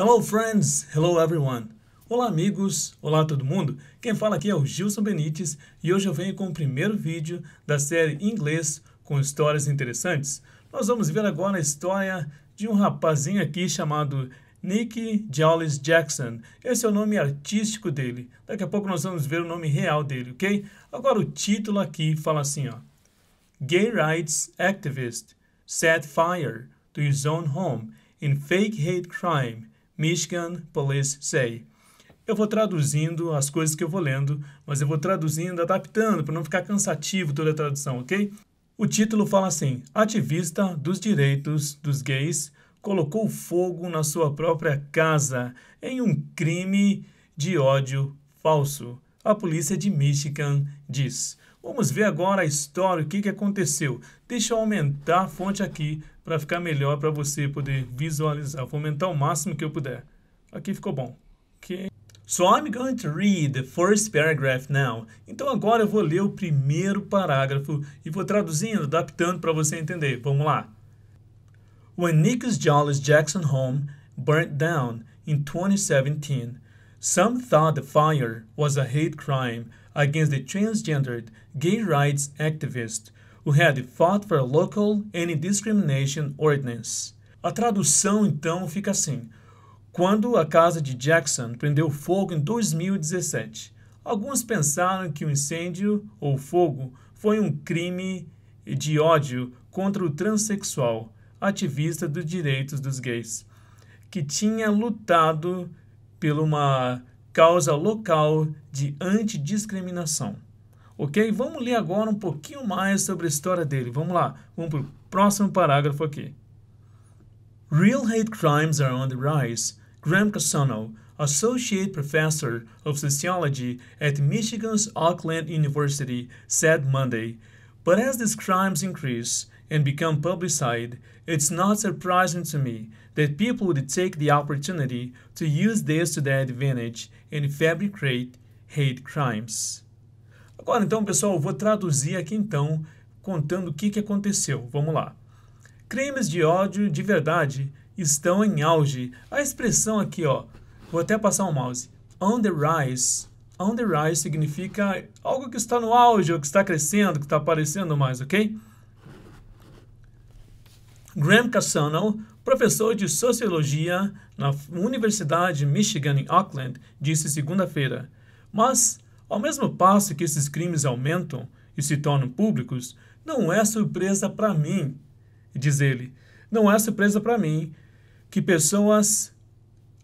Hello friends, hello everyone. Olá amigos, olá todo mundo. Quem fala aqui é o Gilson Benites e hoje eu venho com o primeiro vídeo da série Inglês com histórias interessantes. Nós vamos ver agora a história de um rapazinho aqui chamado Nick Jollis Jackson. Esse é o nome artístico dele. Daqui a pouco nós vamos ver o nome real dele, ok? Agora o título aqui fala assim, ó. Gay Rights Activist Set Fire to His Own Home in Fake Hate Crime Michigan Police Say. Eu vou traduzindo as coisas que eu vou lendo, mas eu vou traduzindo, adaptando, para não ficar cansativo toda a tradução, ok? O título fala assim: Ativista dos direitos dos gays colocou fogo na sua própria casa em um crime de ódio falso a polícia de Michigan diz. Vamos ver agora a história, o que, que aconteceu. Deixa eu aumentar a fonte aqui para ficar melhor para você poder visualizar. Vou aumentar o máximo que eu puder. Aqui ficou bom. Okay. So I'm going to read the first paragraph now. Então agora eu vou ler o primeiro parágrafo e vou traduzindo, adaptando para você entender. Vamos lá. When Nicholas Jolly's Jackson home burnt down in 2017, Some thought the fire was a hate crime against the transgendered gay rights activist who had fought for a local anti-discrimination ordinance. A tradução então fica assim: quando a casa de Jackson prendeu fogo em 2017, alguns pensaram que o incêndio ou fogo foi um crime de ódio contra o transexual, ativista dos direitos dos gays, que tinha lutado por uma causa local de antidiscriminação. Ok? Vamos ler agora um pouquinho mais sobre a história dele. Vamos lá, vamos para o próximo parágrafo aqui. Real hate crimes are on the rise. Graham Cassano, associate professor of sociology at Michigan's Auckland University, said Monday. But as these crimes increase, and become publicized, it's not surprising to me that people would take the opportunity to use this to their advantage and fabricate hate crimes. Agora, então, pessoal, eu vou traduzir aqui então, contando o que, que aconteceu. Vamos lá. Crimes de ódio de verdade estão em auge. A expressão aqui, ó, vou até passar o um mouse. On the rise. On the rise significa algo que está no auge, ou que está crescendo, que está aparecendo mais, ok? Graham Cassano, professor de sociologia na Universidade de Michigan em Auckland, disse segunda-feira. Mas, ao mesmo passo que esses crimes aumentam e se tornam públicos, não é surpresa para mim, diz ele, não é surpresa para mim que pessoas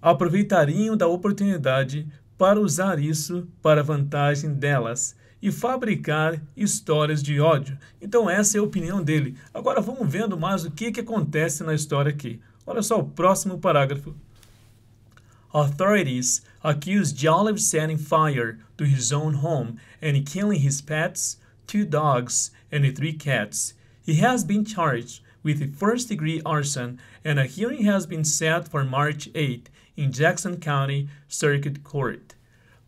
aproveitariam da oportunidade para usar isso para vantagem delas e fabricar histórias de ódio. Então, essa é a opinião dele. Agora, vamos vendo mais o que, que acontece na história aqui. Olha só o próximo parágrafo. Authorities accused Jolly of setting fire to his own home and killing his pets, two dogs and three cats. He has been charged with first degree arson, and a hearing has been set for March 8 in Jackson County Circuit Court.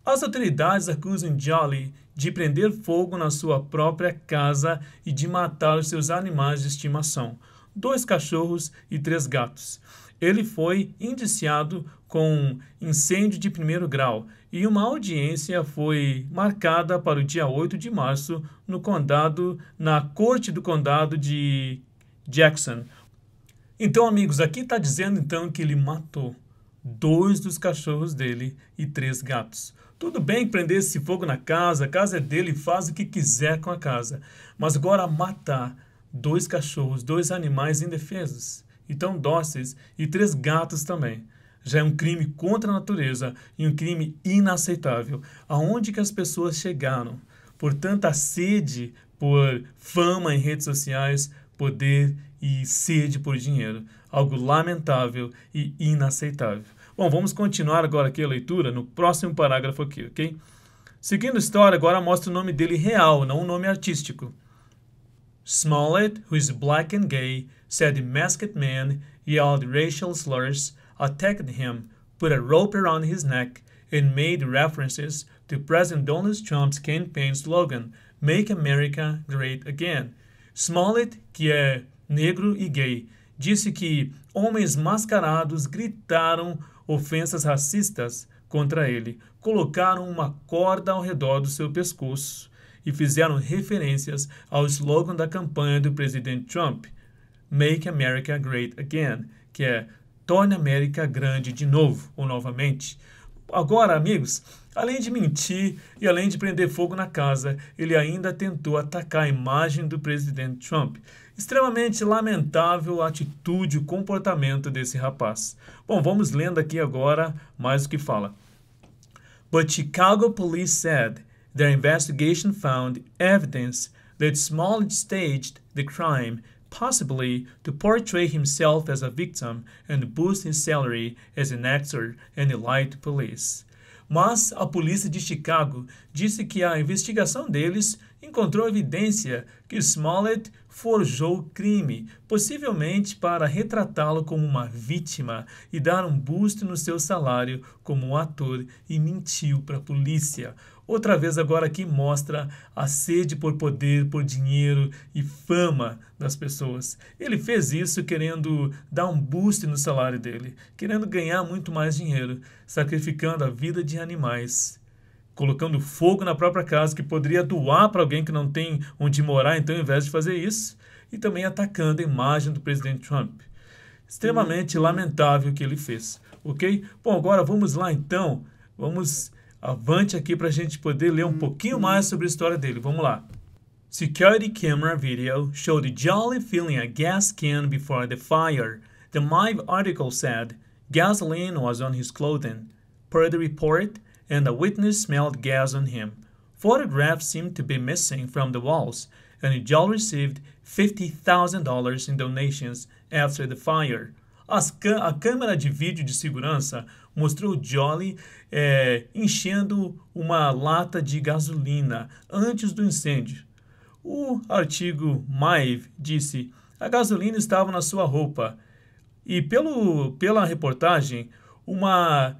As autoridades acusam Jolly de prender fogo na sua própria casa e de matar os seus animais de estimação, dois cachorros e três gatos. Ele foi indiciado com incêndio de primeiro grau e uma audiência foi marcada para o dia 8 de março no condado, na corte do condado de Jackson. Então, amigos, aqui está dizendo então que ele matou dois dos cachorros dele e três gatos. Tudo bem prender esse fogo na casa, a casa é dele, faz o que quiser com a casa. Mas agora matar dois cachorros, dois animais indefesos e tão dóceis, e três gatos também. Já é um crime contra a natureza e um crime inaceitável. Aonde que as pessoas chegaram? Por tanta sede por fama em redes sociais, poder e sede por dinheiro. Algo lamentável e inaceitável. Bom, vamos continuar agora aqui a leitura no próximo parágrafo aqui, ok? Seguindo a história, agora mostra o nome dele real, não um nome artístico. Smollett, who is black and gay, said the masked man yelled racial slurs, attacked him, put a rope around his neck, and made references to President Donald Trump's campaign slogan, Make America Great Again. Smollett, que é negro e gay, disse que homens mascarados gritaram ofensas racistas contra ele, colocaram uma corda ao redor do seu pescoço e fizeram referências ao slogan da campanha do presidente Trump, Make America Great Again, que é Torne a América Grande de novo ou novamente. Agora, amigos, Além de mentir e além de prender fogo na casa, ele ainda tentou atacar a imagem do presidente Trump. Extremamente lamentável a atitude e o comportamento desse rapaz. Bom, vamos lendo aqui agora mais o que fala. But Chicago police said their investigation found evidence that Small staged the crime possibly to portray himself as a victim and boost his salary as an actor and elite to police mas a polícia de Chicago disse que a investigação deles encontrou evidência que Smollett forjou o crime, possivelmente para retratá-lo como uma vítima e dar um boost no seu salário como um ator e mentiu para a polícia. Outra vez agora que mostra a sede por poder, por dinheiro e fama das pessoas. Ele fez isso querendo dar um boost no salário dele, querendo ganhar muito mais dinheiro, sacrificando a vida de animais colocando fogo na própria casa, que poderia doar para alguém que não tem onde morar, então, ao invés de fazer isso, e também atacando a imagem do presidente Trump. Extremamente uhum. lamentável o que ele fez, ok? Bom, agora vamos lá então, vamos avante aqui para a gente poder ler um uhum. pouquinho mais sobre a história dele. Vamos lá. Security camera video showed Jolly filling a gas can before the fire. The Mive article said gasoline was on his clothing. Per the report, and a witness smelled gas on him. Photographs seemed to be missing from the walls, and Jol received $50,000 in donations after the fire. a câmera de vídeo de segurança mostrou Jolly é, enchendo uma lata de gasolina antes do incêndio. O artigo Maive disse: a gasolina estava na sua roupa. E pelo, pela reportagem, uma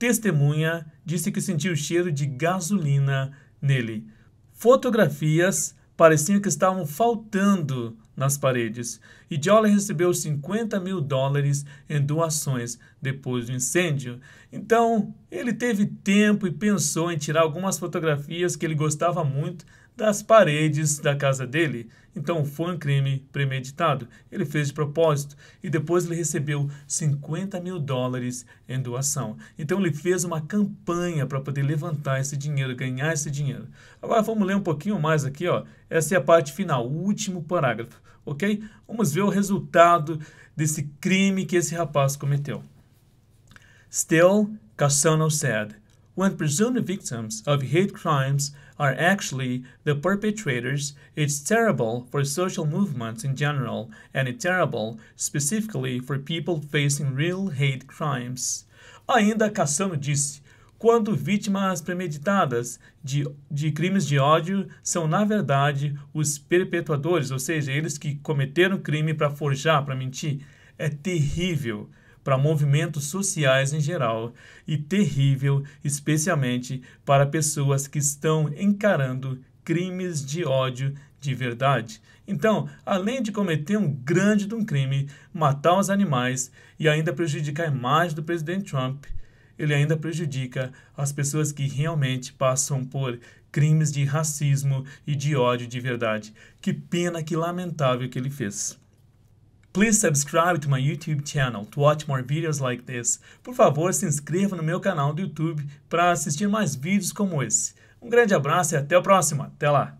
testemunha disse que sentiu o cheiro de gasolina nele. Fotografias pareciam que estavam faltando nas paredes. E Jolly recebeu 50 mil dólares em doações depois do incêndio. Então, ele teve tempo e pensou em tirar algumas fotografias que ele gostava muito das paredes da casa dele. Então, foi um crime premeditado. Ele fez de propósito e depois ele recebeu 50 mil dólares em doação. Então, ele fez uma campanha para poder levantar esse dinheiro, ganhar esse dinheiro. Agora, vamos ler um pouquinho mais aqui. Ó. Essa é a parte final, o último parágrafo, ok? Vamos ver o resultado desse crime que esse rapaz cometeu. Still, Cassano said, when presumed victims of hate crimes are actually the perpetrators, it's terrible for social movements in general, and it's terrible specifically for people facing real hate crimes. Ainda Cassano disse: quando vítimas premeditadas de, de crimes de ódio são, na verdade, os perpetuadores, ou seja, eles que cometeram crime para forjar, para mentir. É terrível para movimentos sociais em geral e terrível, especialmente para pessoas que estão encarando crimes de ódio de verdade. Então, além de cometer um grande de um crime, matar os animais e ainda prejudicar a imagem do presidente Trump, ele ainda prejudica as pessoas que realmente passam por crimes de racismo e de ódio de verdade. Que pena, que lamentável que ele fez. Please subscribe to my YouTube channel to watch more videos like this. Por favor, se inscreva no meu canal do YouTube para assistir mais vídeos como esse. Um grande abraço e até a próxima. Até lá!